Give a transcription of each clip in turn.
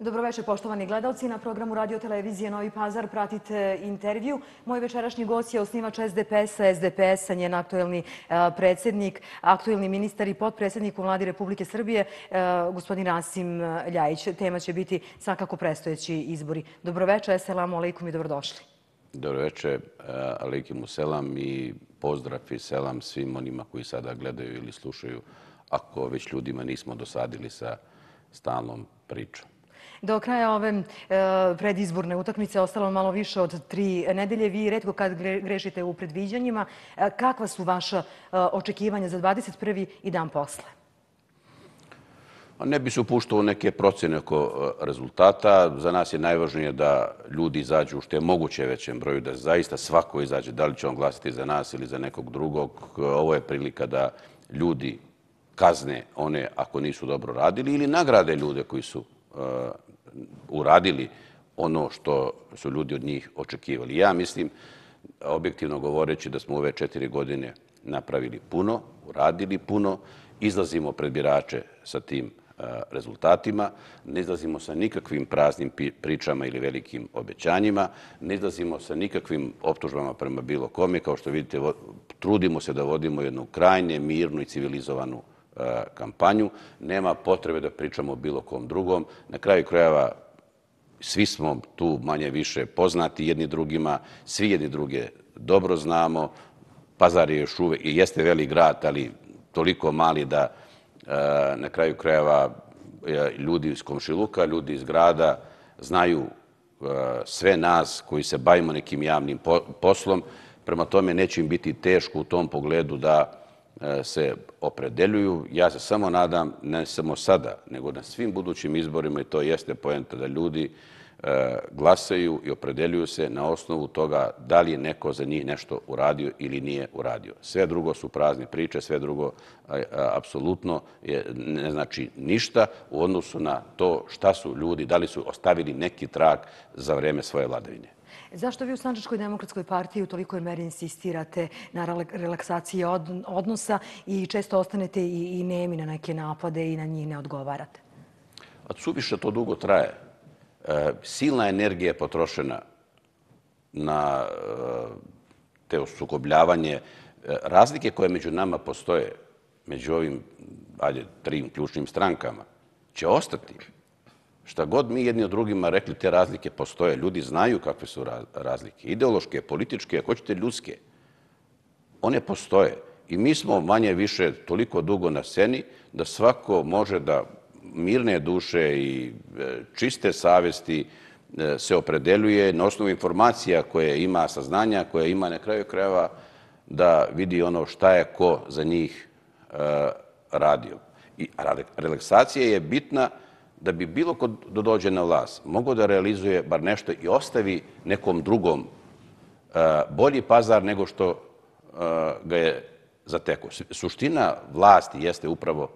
Dobroveče, poštovani gledalci. Na programu Radio Televizije Novi Pazar pratite intervju. Moj večerašnji gost je osnivač SDPS-a, p-a, p-a SDPS-a, njen aktuelni e, predsjednik, aktuelni ministar i podpredsjednik u Vladi Republike Srbije, e, gospodin Rasim e, Ljajić. Tema će biti svakako prestojeći izbori. Dobroveče, selam, alaikum i dobrodošli. Dobroveče, alaikum u selam i pozdrav i selam svim onima koji sada gledaju ili slušaju, ako već ljudima nismo dosadili sa stalnom pričom. Do kraja ove e, predizborne utakmice ostalo malo više od tri nedelje. Vi redko kad grešite u predviđanjima. E, kakva su vaša e, očekivanja za 21. i dan posle? Pa ne bi se upuštao neke procene oko rezultata. Za nas je najvažnije da ljudi izađu u što je moguće većem broju, da zaista svako izađe, da li će on glasiti za nas ili za nekog drugog. Ovo je prilika da ljudi kazne one ako nisu dobro radili ili nagrade ljude koji su Uh, uradili ono što su ljudi od njih očekivali. Ja mislim, objektivno govoreći da smo ove četiri godine napravili puno, uradili puno, izlazimo pred birače sa tim uh, rezultatima, ne izlazimo sa nikakvim praznim pričama ili velikim obećanjima, ne izlazimo sa nikakvim optužbama prema bilo kome. Kao što vidite, trudimo se da vodimo jednu krajnje mirnu i civilizovanu E, kampanju. Nema potrebe da pričamo o bilo kom drugom. Na kraju krajeva svi smo tu manje više poznati jedni drugima, svi jedni druge dobro znamo. Pazar je još uvek, jeste veli grad, ali toliko mali da e, na kraju krajeva e, ljudi iz Komšiluka, ljudi iz grada znaju sve nas koji se bavimo nekim javnim poslom. Prema tome neće im biti teško u tom pogledu da E, se opredeljuju. Ja se samo nadam, ne samo sada, nego na svim budućim izborima, i to jeste pojenta da ljudi, E, glasaju i opredeljuju se na osnovu toga da li je neko za njih nešto uradio ili nije uradio. Sve drugo su prazne priče, sve drugo e, apsolutno ne znači ništa u odnosu na to šta su ljudi, da li su ostavili neki trag za vreme svoje vladavine. Zašto vi u Sanđačkoj demokratskoj partiji u tolikoj meri insistirate na relaksaciji odnosa i često ostanete i nemi na neke napade i na njih ne odgovarate? Suviše to dugo traje. E, silna energija je potrošena na e, te osukobljavanje. E, razlike koje među nama postoje, među ovim tri ključnim strankama, će ostati. Šta god mi jedni od drugima rekli, te razlike postoje. Ljudi znaju kakve su razlike. Ideološke, političke, ako ćete ljudske. One postoje. I mi smo manje više toliko dugo na sceni da svako može da mirne duše i e, čiste savesti e, se opredeljuje na osnovu informacija koje ima saznanja, koje ima na kraju krajeva da vidi ono šta je ko za njih e, radio. I relaksacija je bitna da bi bilo ko dođe na vlast mogo da realizuje bar nešto i ostavi nekom drugom bolji pazar nego što ga je zateko. Suština vlasti jeste upravo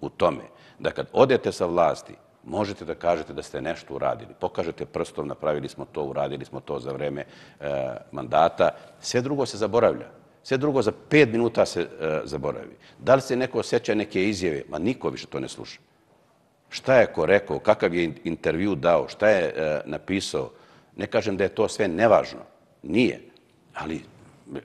u tome da kad odete sa vlasti, možete da kažete da ste nešto uradili. Pokažete prstom, napravili smo to, uradili smo to za vreme e, mandata. Sve drugo se zaboravlja. Sve drugo za pet minuta se e, zaboravi. Da li se neko osjeća neke izjave? Ma niko više to ne sluša. Šta je ko rekao, kakav je intervju dao, šta je e, napisao? Ne kažem da je to sve nevažno. Nije. Ali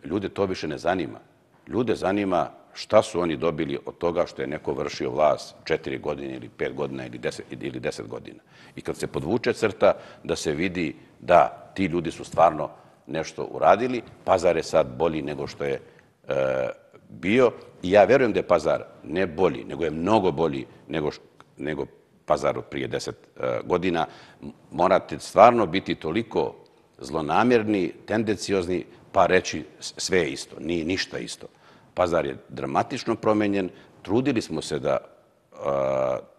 ljude to više ne zanima. Ljude zanima šta su oni dobili od toga što je neko vršio vlas četiri godine ili pet godina ili deset godina. I kad se podvuče crta da se vidi da ti ljudi su stvarno nešto uradili, pazar je sad bolji nego što je e, bio. I ja verujem da je pazar ne bolji, nego je mnogo bolji nego pazar od prije deset e, godina. Morate stvarno biti toliko zlonamjerni, tendenciozni, pa reći sve je isto, nije ništa isto. Pazar je dramatično promenjen, trudili smo se da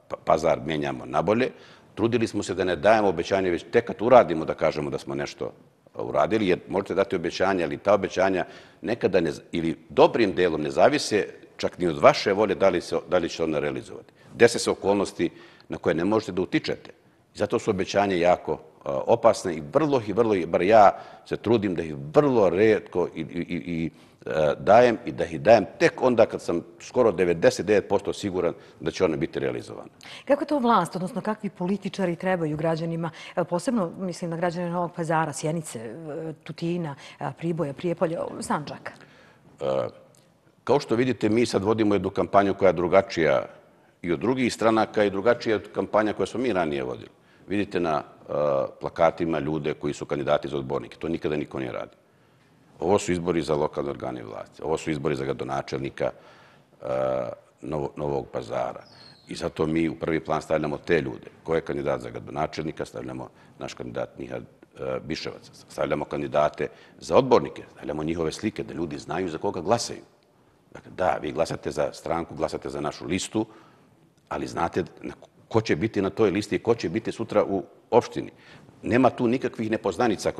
pa, pazar menjamo nabolje, trudili smo se da ne dajemo obećanje, već tek kad uradimo da kažemo da smo nešto uradili, jer možete dati obećanje, ali ta obećanja nekada ili dobrim delom ne zavise čak ni od vaše volje da li će ona realizovati. Dese se okolnosti na koje ne možete da utičete. Zato su obećanje jako opasne i vrlo i vrlo ih, bar ja se trudim da ih vrlo redko i e, dajem i da ih dajem tek onda kad sam skoro 99% siguran da će one biti realizovane. Kako to vlast, odnosno kakvi političari trebaju građanima, e, posebno mislim na građane Novog Pazara, Sjenice, e, Tutina, Priboja, Prijepolje, Sanđaka? Kao što vidite, mi sad vodimo jednu kampanju koja je drugačija i od drugih stranaka i drugačija od kampanja koja smo mi ranije vodili. Vidite na plakatima ljude koji su kandidati za odbornike. To nikada niko nije radi. Ovo su izbori za lokalne organe vlasti. Ovo su izbori za gradonačelnika e, Novog pazara. I zato mi u prvi plan stavljamo te ljude. Ko je kandidat za gradonačelnika, stavljamo naš kandidat Miha e, Biševac. Stavljamo kandidate za odbornike, stavljamo njihove slike da ljudi znaju za koga glasaju. Dakle, da, vi glasate za stranku, glasate za našu listu, ali znate ko će biti na toj listi i ko će biti sutra u opštini. Nema tu nikakvih nepoznanica e,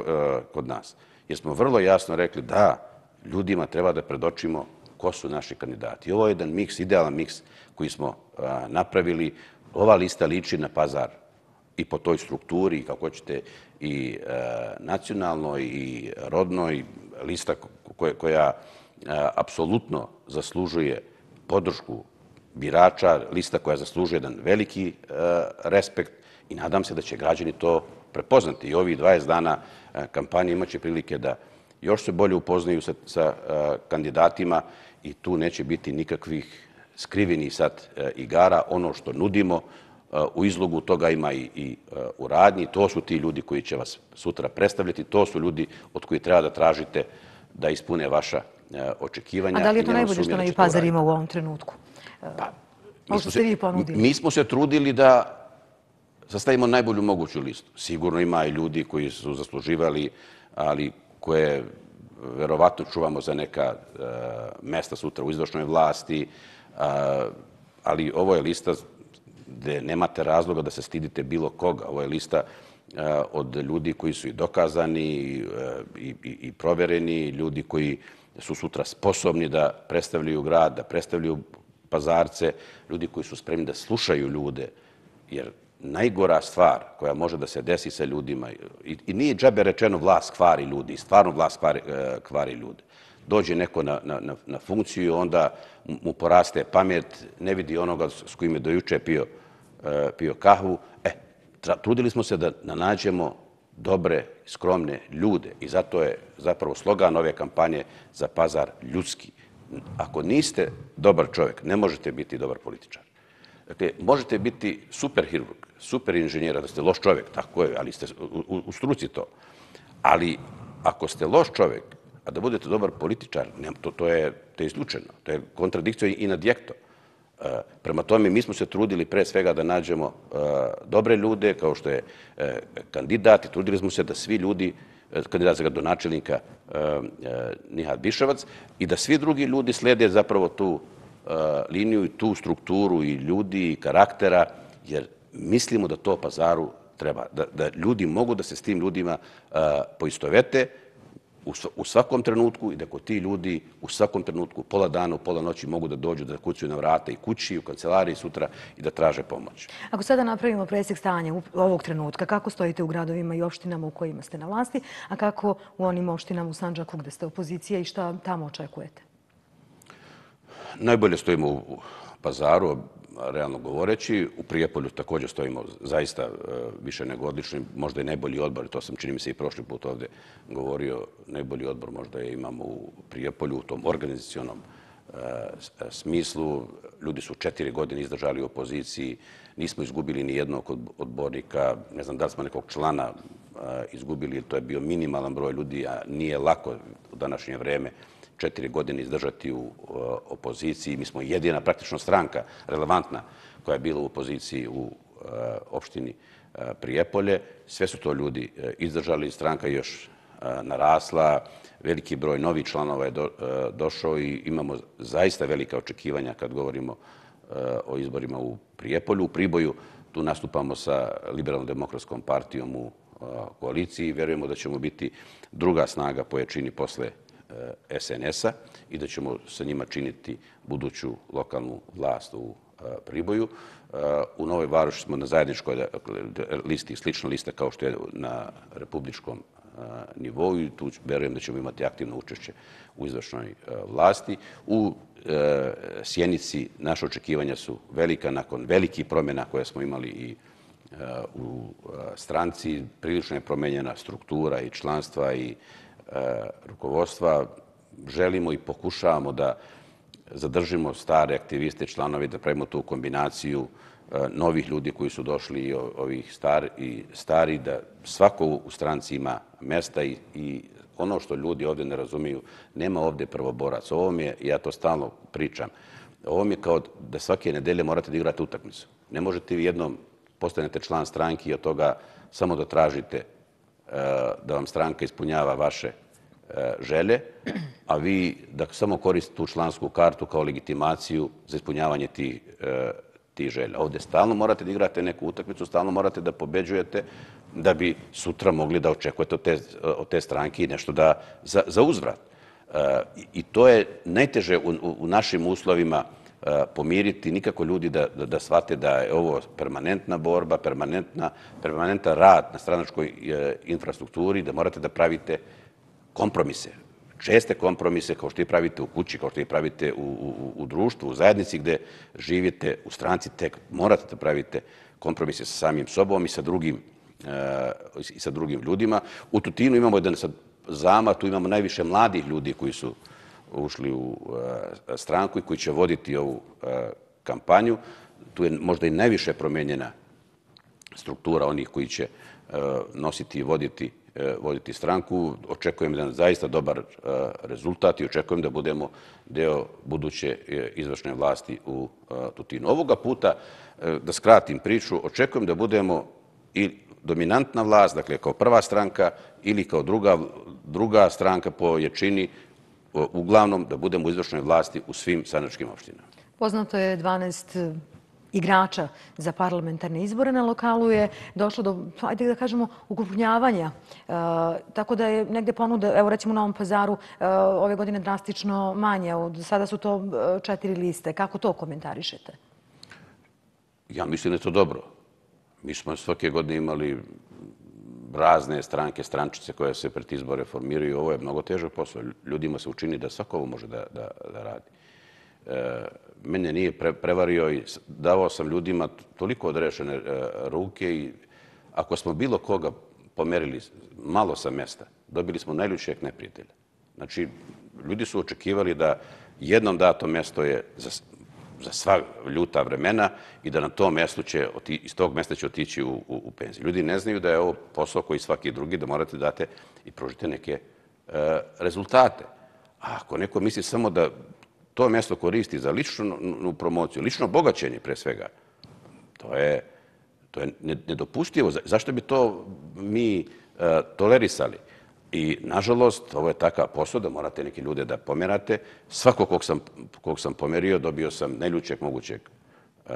kod nas. Jer smo vrlo jasno rekli da ljudima treba da predočimo ko su naši kandidati. Ovo je jedan miks, idealan miks koji smo e, napravili. Ova lista liči na pazar i po toj strukturi, kako ćete, i e, nacionalnoj i rodnoj lista koja apsolutno zaslužuje podršku birača, lista koja zaslužuje jedan veliki e, respekt i nadam se da će građani to prepoznati. I ovih 20 dana e, kampanje imaće prilike da još se bolje upoznaju sa e, kandidatima i tu neće biti nikakvih skriveni sad igara. Ono što nudimo u izlogu toga ima i u radnji. To su ti ljudi koji će vas sutra predstavljati. To su ljudi od koji treba da tražite da ispune vaša očekivanja. A da li je to najbolje što na Jupazar ima u ovom trenutku? pa, ono što ste vi ponudili? Mi smo se trudili da sastavimo najbolju moguću listu. Sigurno ima i ljudi koji su zasluživali, ali koje eh, verovatno čuvamo za neka e, mesta sutra u izvršnoj vlasti, eh, ali ovo je lista gde nemate razloga da se stidite bilo koga. Ovo je lista od ljudi koji su i dokazani i, i, i provereni, ljudi koji su sutra sposobni da predstavljaju grad, da predstavljaju pazarce, ljudi koji su spremni da slušaju ljude, jer najgora stvar koja može da se desi sa ljudima, i nije džabe rečeno vlas kvari ljudi, stvarno vlas e, kvari ljudi, dođe neko na, na, na funkciju i onda mu poraste pamet, ne vidi onoga s kojim je dojuče pio, e, pio kahvu. E, trudili smo se da nanađemo dobre, skromne ljude i zato je zapravo slogan ove kampanje za pazar ljudski ako niste dobar čovjek, ne možete biti dobar političar. Dakle, možete biti super hirurg, super inženjer, da ste loš čovjek, tako je, ali ste u, u struci to. Ali ako ste loš čovjek, a da budete dobar političar, ne, to, to, je, to je isključeno. To je kontradikcija i na dijekto. E, prema tome, mi smo se trudili pre svega da nađemo e, dobre ljude, kao što je e, kandidat, i trudili smo se da svi ljudi E, kandidat za gradonačelnika e, e, Nihad Biševac i da svi drugi ljudi slede zapravo tu liniju i tu strukturu i ljudi i karaktera, jer mislimo da to pazaru treba, da ljudi mogu da se s tim ljudima poistovete u svakom trenutku i da ko ti ljudi u svakom trenutku, pola dana, pola noći mogu da dođu da kucuju na vrata i kući, u kancelariji sutra i da traže pomoć. Ako sada napravimo presjek stanja ovog trenutka, kako stojite u gradovima i opštinama u kojima ste na vlasti, a kako u onim opštinama u Sanđaku gdje ste opozicija i šta tamo očekujete? Najbolje stojimo u pazaru, realno govoreći. U Prijepolju također stojimo zaista e, više nego odlični, možda i najbolji odbor, to sam čini mi se i prošli put ovdje govorio, najbolji odbor možda je imamo u Prijepolju u tom organizacijonom e, smislu. Ljudi su četiri godine izdržali u opoziciji, nismo izgubili ni jednog odbornika, ne znam da li smo nekog člana e, izgubili, to je bio minimalan broj ljudi, a nije lako u današnje vreme četiri godine izdržati u opoziciji. Mi smo jedina praktično stranka relevantna koja je bila u opoziciji u e, opštini e, Prijepolje. Sve su to ljudi e, izdržali, stranka je još narasla, veliki broj novih članova je došao i imamo zaista velike očekivanja kad govorimo o izborima u Prijepolju, u Priboju. Tu nastupamo sa Liberalnom demokratskom partijom u koaliciji. Verujemo da ćemo biti druga snaga po ječini posle E, SNS-a i da ćemo sa njima činiti buduću lokalnu vlast u e, Priboju. E, u Novoj Varoši smo na zajedničkoj listi, slična lista kao što je na republičkom nivou i tu verujem da ćemo imati aktivno učešće u izvršnoj vlasti. U Sjenici naše očekivanja su velika nakon velikih promjena koje smo imali i u stranci. Prilično je promenjena struktura i članstva i Eh, rukovodstva, želimo i pokušavamo da zadržimo stare aktiviste, članovi, da pravimo tu kombinaciju eh, novih ljudi koji su došli i stari, da svako u stranci ima mesta i ono što ljudi ovdje ne razumiju, nema ovdje prvoborac. Ovo mi je, ja to stalno pričam, ovo mi je kao da svake nedelje morate da igrate utakmicu. Ne možete vi jednom postanete član stranki i od toga samo da tražite Eh, da vam stranka ispunjava vaše eh, želje, a vi da samo koristite tu člansku kartu kao legitimaciju za ispunjavanje tih eh, ti želja. Ovdje stalno morate da igrate neku utakmicu, stalno morate da pobeđujete da bi sutra mogli da očekujete od te od te stranke i nešto za za uzvrat. I to je najteže u našim uslovima Eh, pomiriti, nikako ljudi da, da, shvate da je ovo permanentna borba, permanentna, permanentan rad na stranačkoj eh, infrastrukturi, da morate da pravite kompromise, česte kompromise kao što i pravite u kući, kao što i pravite u, u, društvu, u zajednici gde živite, u stranci tek morate da pravite kompromise sa samim sobom i sa drugim, eh, i sa drugim ljudima. U Tutinu imamo jedan sad zama, tu imamo najviše mladih ljudi koji su ušli u eh, stranku i koji će voditi ovu eh, kampanju. Tu je možda i najviše promjenjena struktura onih koji će eh, nositi i voditi voditi stranku. Očekujem da je zaista dobar rezultat i očekujem da budemo deo buduće izvršne vlasti u Tutinu. Ovoga puta, da skratim priču, očekujem da budemo i dominantna vlast, dakle kao prva stranka ili kao druga stranka po ječini uglavnom da budemo u izvršnoj vlasti u svim sanačkim opštinama. Poznato je 12 e, igrača za parlamentarne izbore na lokalu je došlo do, ajde da kažemo, ugrupnjavanja. E, tako da je negde ponuda, evo recimo u Novom pazaru, e, ove godine drastično manje. Od Sada su to četiri liste. Kako to komentarišete? Ja mislim da je to dobro. Mi smo svake godine imali razne stranke, strančice koje se pred izbore formiraju. Ovo je mnogo težak posao. Ljudima se učini da svako ovo može da radi. E, mene nije prevario i davao sam ljudima toliko odrešene e, ruke i ako smo bilo koga pomerili malo sa mesta, dobili smo najljučijeg neprijatelja. Znači, ljudi su očekivali da jednom datom mjesto je za sva ljuta vremena i da na će iz tog mjesta će otići u u, u penziju. Ljudi ne znaju da je ovo posao koji svaki drugi, da morate date i pružite neke uh, rezultate. A ako neko misli samo da to mjesto koristi za ličnu promociju, lično bogaćenje pre svega, to je nedopustivo. Zašto bi to mi e, tolerisali? I, nažalost, ovo je takav posao da morate neke ljude da pomerate. Svako kog sam pomerio, dobio sam najljučijeg mogućeg e,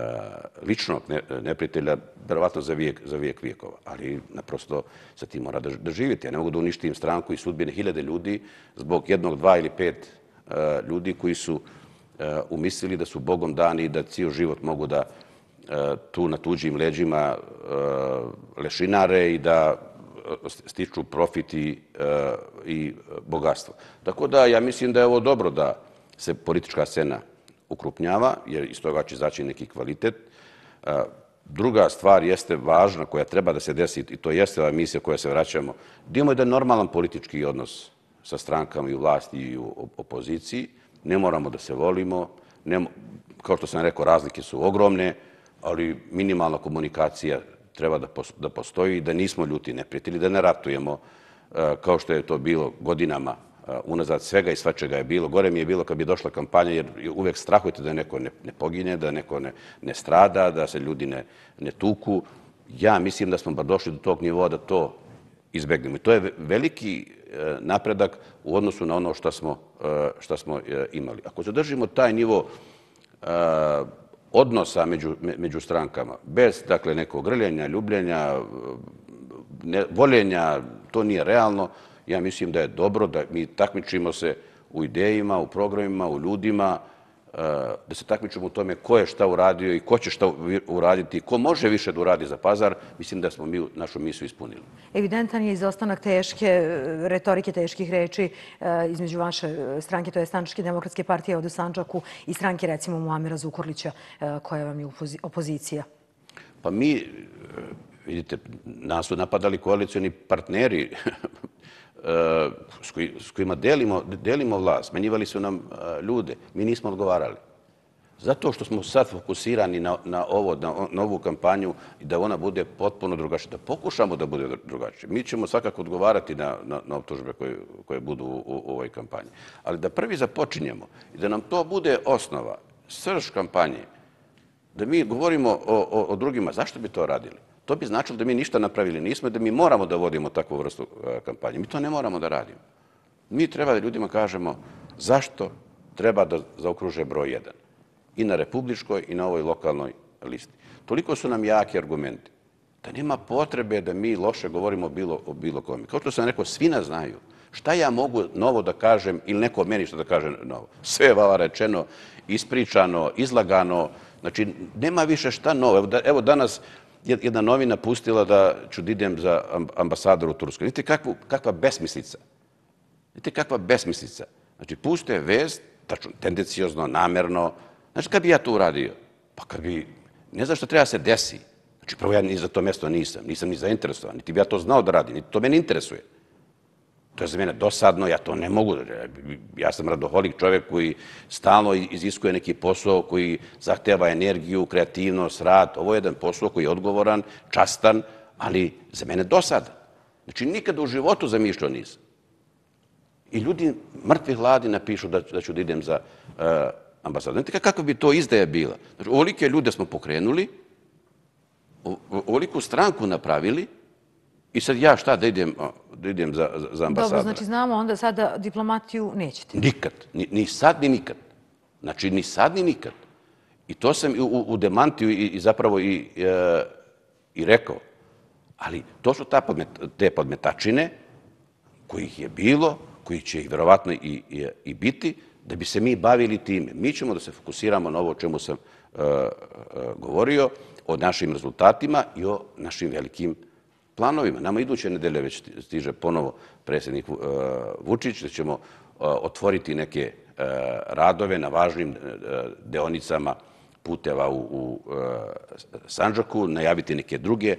ličnog neprijatelja, verovatno za vijek, za vijek vijekova, ali naprosto sa tim mora da živite. Ja ne mogu da uništim stranku i sudbine hiljade ljudi zbog jednog, dva ili pet e, ljudi koji su e, umislili da su Bogom dani i da cijel život mogu da tu na tuđim leđima lešinare i da stiču profit eh, i bogatstvo. Tako da ja mislim da je ovo dobro da se politička scena ukrupnjava, jer iz toga će zaći neki kvalitet. Eh, druga stvar jeste važna koja treba da se desi, i to jeste ova misija koja se vraćamo, da imamo normalan politički odnos sa strankama i u vlasti i u opoziciji. Ne moramo da se volimo. Kao što sam rekao, razlike su ogromne, ali minimalna komunikacija treba da postoji, da nismo ljuti neprijatelji, da ne ratujemo e, kao što je to bilo godinama e, unazad svega i svačega je bilo. Gore mi je bilo kad bi došla kampanja jer uvek strahujete da neko ne pogine, da neko ne strada, da se ljudi ne tuku. Ja mislim da smo bar došli do tog nivoa da to izbegnemo. I to je veliki e, napredak u odnosu na ono što smo imali. Ako zadržimo taj nivo odnosa među strankama, bez dakle, nekog grljenja, ljubljenja, voljenja, to nije realno. Ja mislim da je dobro da mi takmičimo se u idejima, u programima, u ljudima, u ljudima, da se takmičemo u tome ko je šta uradio i ko će šta uraditi, ko može više da uradi za pazar, mislim da smo mi našu misiju ispunili. Evidentan je izostanak teške e, retorike, teških reči e, između vaše e, stranke, to je Stančke demokratske partije od Sanđaku i stranke, recimo, Muamira Zukorlića, koja vam je opozicija. Pa mi, vidite, nas su napadali koalicijani partneri s kojima delimo vlast, menjivali su nam e, ljude, mi nismo odgovarali. Zato što smo sad fokusirani na na ovo, ovu kampanju i da ona bude potpuno drugačija, da pokušamo da bude drugačija. Mi ćemo svakako odgovarati na obtužbe koje budu u ovoj kampanji. Ali da prvi započinjemo i da nam to bude osnova srž kampanje, da mi govorimo o drugima, zašto bi to radili? To bi značilo da mi ništa napravili nismo, da mi moramo da vodimo takvu vrstu e, kampanje. Mi to ne moramo da radimo. Mi treba da ljudima kažemo zašto treba da zaokruže broj 1. I na republičkoj i na ovoj lokalnoj listi. Toliko su nam jaki argumenti da nema potrebe da mi loše govorimo o bilo komi. Kao što sam rekao, svi nas znaju. Šta ja mogu novo da kažem ili neko meni što da kaže novo? Sve je vala rečeno, ispričano, izlagano. Znači, nema više šta novo. Evo danas jedna novina pustila da ću da idem za ambasador u Turskoj. Vidite kakva besmislica. Vidite kakva besmislica. Znači, je vest, tačno, tendencijozno, namerno. Znači, kada bi ja to uradio? Pa kada bi... Ne znaš što treba se desi. Znači, prvo ja ni za to mjesto nisam. Nisam ni zainteresovan. Niti bi ja to znao da radi. Niti to meni interesuje. To je za mene dosadno, ja to ne mogu. Ja sam radoholik čovjek koji stalno iziskuje neki posao koji zahteva energiju, kreativnost, rad. Ovo je jedan posao koji je odgovoran, častan, ali za mene dosadan. Znači, nikada u životu zamišljao nisam. I ljudi mrtvi hladi napišu da ću da idem za eh, ambasadu. Znate kakva bi to izdaja bila? Znači, ovolike ljude smo pokrenuli, ovoliku stranku napravili, I sad ja šta da idem, da idem za, za ambasadora? Dobro, znači znamo onda sada diplomatiju nećete. Nikad, ni, sad ni nikad. Znači ni sad ni nikad. I to sam u, u demantiju i, zapravo i, e, i rekao. Ali to su ta podmet, te podmetačine kojih je bilo, koji će ih vjerovatno i, i, biti, da bi se mi bavili time. Mi ćemo da se fokusiramo na ovo o čemu sam e, e, govorio, o našim rezultatima i o našim velikim rezultatima planovima. Nama iduće nedelje već stiže ponovo predsjednik e, Vučić, da ćemo e, otvoriti neke e, radove na važnim deonicama puteva u Sanđaku, najaviti neke druge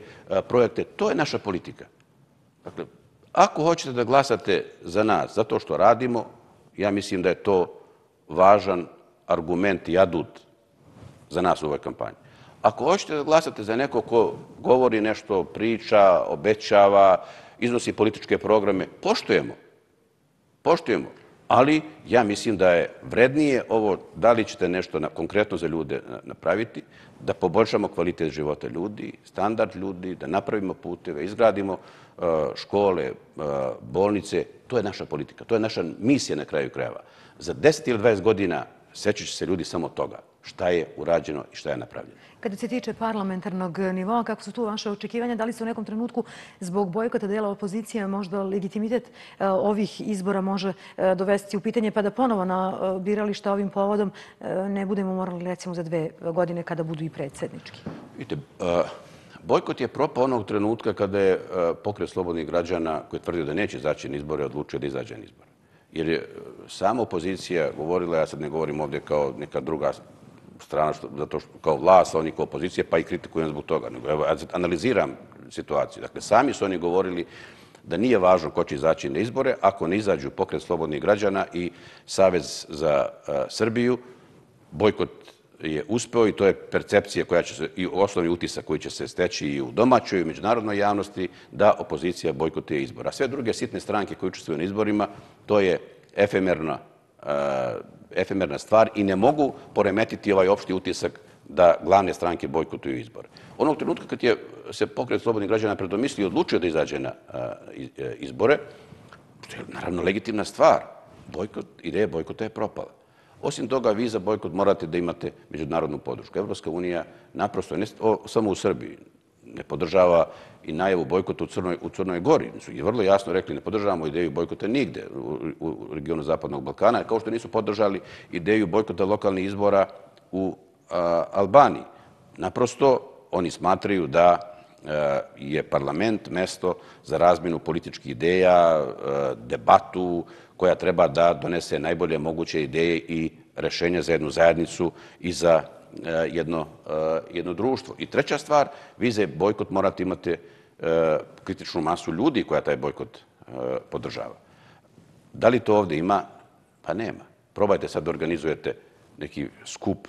projekte. To je naša politika. Dakle, ako hoćete da glasate za nas, za to što radimo, ja mislim da je to važan argument i adut za nas u ovoj kampanji ako hoćete da glasate za neko ko govori nešto, priča, obećava, iznosi političke programe, poštujemo. Poštujemo. Ali ja mislim da je vrednije ovo da li ćete nešto konkretno za ljude napraviti, da poboljšamo kvalitet života ljudi, standard ljudi, da napravimo puteve, izgradimo uh, škole, uh, bolnice. To je naša politika, to je naša misija na kraju krajeva. Za 10 ili 20 godina sećući se ljudi samo toga šta je urađeno i šta je napravljeno. Kada se tiče parlamentarnog nivoa, kako su tu vaše očekivanja? Da li se u nekom trenutku zbog bojkota dela opozicije možda legitimitet e, ovih izbora može e, dovesti u pitanje pa da ponovo na e, birališta ovim povodom ne budemo morali recimo za dve godine kada budu i predsednički? Vidite, bojkot je propao onog trenutka kada je pokret slobodnih građana koji je tvrdio da neće izaći na izbore, odlučio da izađe na izbor. Jer je sama opozicija govorila, ja sad ne govorim ovdje kao neka druga strana, zato što kao vlast, oni kao opozicije, pa i kritikujem zbog toga. Nego, evo, analiziram situaciju. Dakle, sami su oni govorili da nije važno ko će izaći na izbore ako ne izađu pokret slobodnih građana i Savez za Srbiju. Bojkot je uspeo i to je percepcija koja će se, i osnovni utisak koji će se steći i u domaćoj i međunarodnoj javnosti da opozicija bojkotuje izbora. Sve druge sitne stranke koje učestvuju na izborima, to je efemerna Eh, efemerna stvar i ne mogu poremetiti ovaj opšti utisak da glavne stranke bojkotuju izbor. Onog trenutka kad je se pokret slobodnih građana predomislio i odlučio da izađe na eh, eh, izbore, to je naravno legitimna stvar. Ideja bojkota je propala. Osim toga, vi za bojkot morate da imate međunarodnu podrušku. Evropska unija naprosto, ne samo u Srbiji, ne podržava i najavu bojkotu u Crnoj u Crnoj Gori. Su i vrlo jasno rekli ne podržavamo ideju bojkota nigde u regionu Zapadnog Balkana, kao što nisu podržali ideju bojkota lokalnih izbora u Albaniji. Naprosto oni smatraju da e, je parlament mesto za razminu političkih ideja, e, debatu koja treba da donese najbolje moguće ideje i rešenja za jednu zajednicu i za E, e, jedno društvo. I treća stvar, vi za bojkot morate imati e, kritičnu masu ljudi koja taj bojkot podržava. Da li to ovdje ima? Pa nema. Probajte sad da organizujete neki skup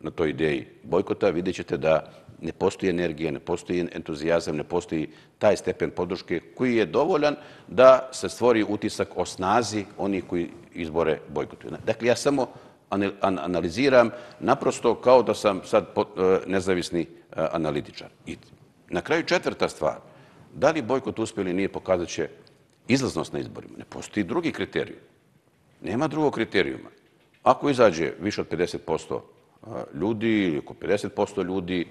na toj ideji bojkota, vidjet ćete da ne postoji energija, ne postoji entuzijazam, ne postoji taj stepen podruške koji je dovoljan da se stvori utisak o snazi onih koji izbore bojkotuju. Dakle, ja samo analiziram naprosto kao da sam sad e, nezavisni e, analitičar. I na kraju četvrta stvar, da li bojkot uspio ili nije pokazat će izlaznost na izborima. Ne postoji drugi kriterijum. Nema drugog kriterijuma. Ako izađe više od 50% e, ljudi ili oko 50% ljudi,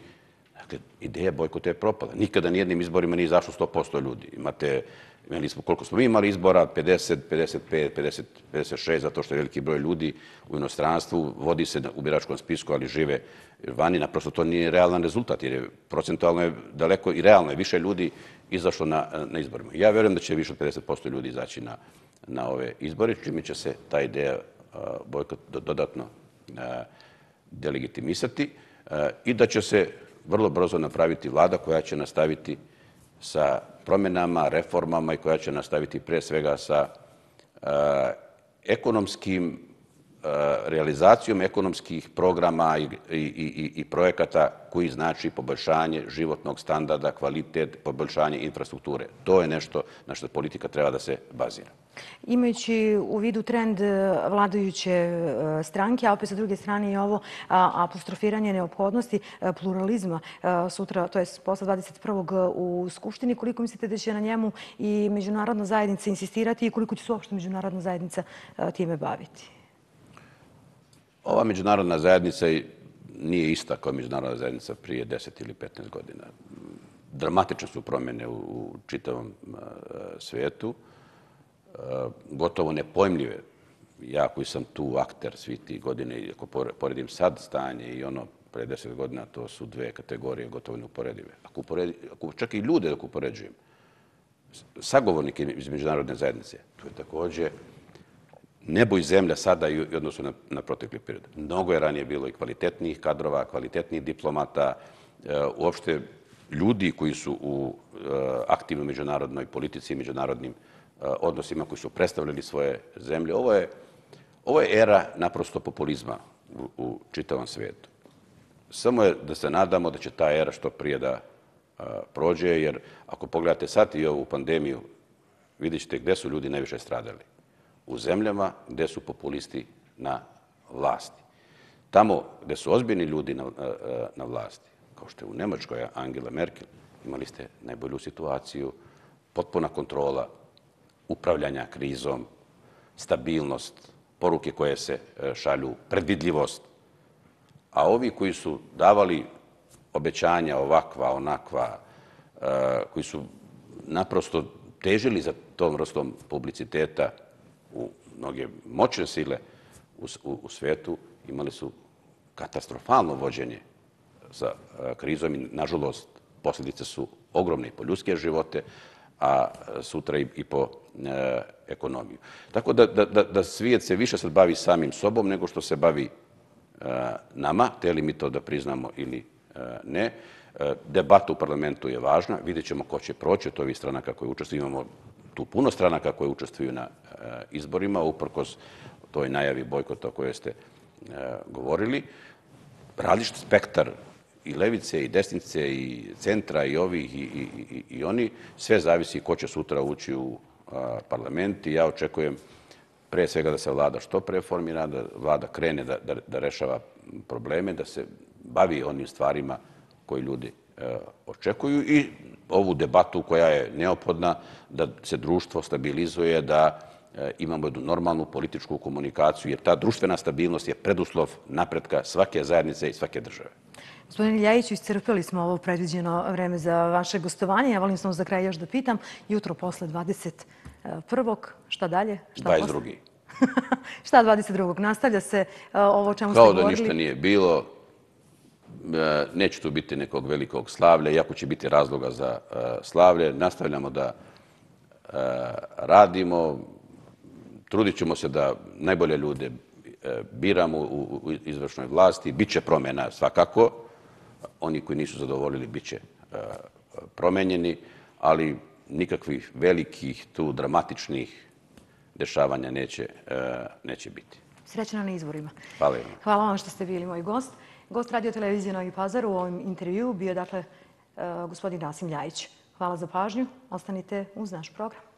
dakle, ideja bojkota je propala. Nikada nijednim izborima nije zašlo 100% ljudi. Imate imali smo, koliko smo mi imali izbora, 50, 55, 50, 56, zato što je veliki broj ljudi u inostranstvu, vodi se u biračkom spisku, ali žive vani, naprosto to nije realan rezultat, jer je procentualno je daleko i realno je više ljudi izašlo na, na izborima. Ja vjerujem da će više od 50% ljudi izaći na, na ove izbore, čime će se ta ideja uh, bojkot dodatno uh, delegitimisati uh, i da će se vrlo brzo napraviti vlada koja će nastaviti sa promjenama, reformama i koja će nastaviti pre svega sa eh, ekonomskim E, realizacijom ekonomskih programa i, i, i, i projekata koji znači poboljšanje životnog standarda, kvalitet, poboljšanje infrastrukture. To je nešto na što politika treba da se bazira. Imajući u vidu trend e, vladajuće e, stranke, a opet sa druge strane i ovo apostrofiranje neophodnosti pluralizma sutra, to je posla 21. u Skupštini, koliko mislite da će na njemu i međunarodna zajednica insistirati i koliko će se uopšte međunarodna zajednica time baviti? Ova međunarodna zajednica nije ista kao međunarodna zajednica prije 10 ili 15 godina. Dramatične su promjene u čitavom e, svijetu. E, gotovo nepojmljive. Ja koji sam tu akter svi ti godine, ako poredim sad stanje i ono pre 10 godina, to su dve kategorije gotovo neuporedive. Ako čak i ljude ako upoređujem, sagovornike iz međunarodne zajednice, to je također nebo i zemlja sada i odnosno na protekli period. Mnogo je ranije bilo i kvalitetnih kadrova, kvalitetnih diplomata, e, uopšte ljudi koji su u e, aktivnoj međunarodnoj politici i međunarodnim e, odnosima koji su predstavljali svoje zemlje. Ovo je, ovo je era naprosto populizma u, u čitavom svijetu. Samo je da se nadamo da će ta era što prije da prođe, jer ako pogledate sad i ovu pandemiju, vidjet ćete gde su ljudi najviše stradali u zemljama gdje su populisti na vlasti. Tamo gdje su ozbiljni ljudi na e, e, vlasti, kao što je u Nemačkoj Angela Merkel, imali ste najbolju situaciju, potpuna kontrola upravljanja krizom, stabilnost, poruke koje se e, šalju, predvidljivost. A ovi koji su davali obećanja ovakva, onakva, koji su naprosto težili za tom rostom publiciteta, u mnoge moćne sile u u, svijetu imali su katastrofalno vođenje sa e, krizom i, nažalost, posljedice su ogromne i po ljudske živote, a e, sutra i i po e, ekonomiju. Tako da da, da svijet se više sad bavi samim sobom nego što se bavi nama, te li mi to da priznamo ili ne. Debata u parlamentu je važna, vidjet ćemo ko će proći od ovih stranaka koje učestvujemo, tu puno stranaka koje učestvuju na eh, izborima, uprkos toj najavi bojkota o kojoj ste eh, govorili. Različit spektar i levice i desnice i centra i ovih i oni, sve zavisi ko će sutra ući u eh, parlament i ja očekujem pre svega da se vlada što preformira, da vlada krene da rešava probleme, da se bavi onim stvarima koji ljudi E, očekuju i ovu debatu koja je neophodna da se društvo stabilizuje, da e, imamo jednu normalnu političku komunikaciju, jer ta društvena stabilnost je preduslov napretka svake zajednice i svake države. Gospodin Ljajić, iscrpili smo ovo predviđeno vreme za vaše gostovanje. Ja volim sam za kraj još da pitam. Jutro posle 21. E, šta dalje? 22. Šta 22. Šta 22. Nastavlja se ovo čemu Kao ste govorili? Kao da ništa nije bilo. E, neće tu biti nekog velikog slavlja, iako će biti razloga za e, slavlje. Nastavljamo da e, radimo, trudit ćemo se da najbolje ljude biramo u izvršnoj vlasti. Biće promjena svakako. Oni koji nisu zadovoljili biće promenjeni, ali nikakvih velikih tu dramatičnih dešavanja neće biti. Srećna na izvorima. Hvala vam što ste bili moj gost. Gost radio televizije Novi Pazar u ovom intervju bio dakle e, gospodin Nasim Ljajić. Hvala za pažnju. Ostanite uz naš program.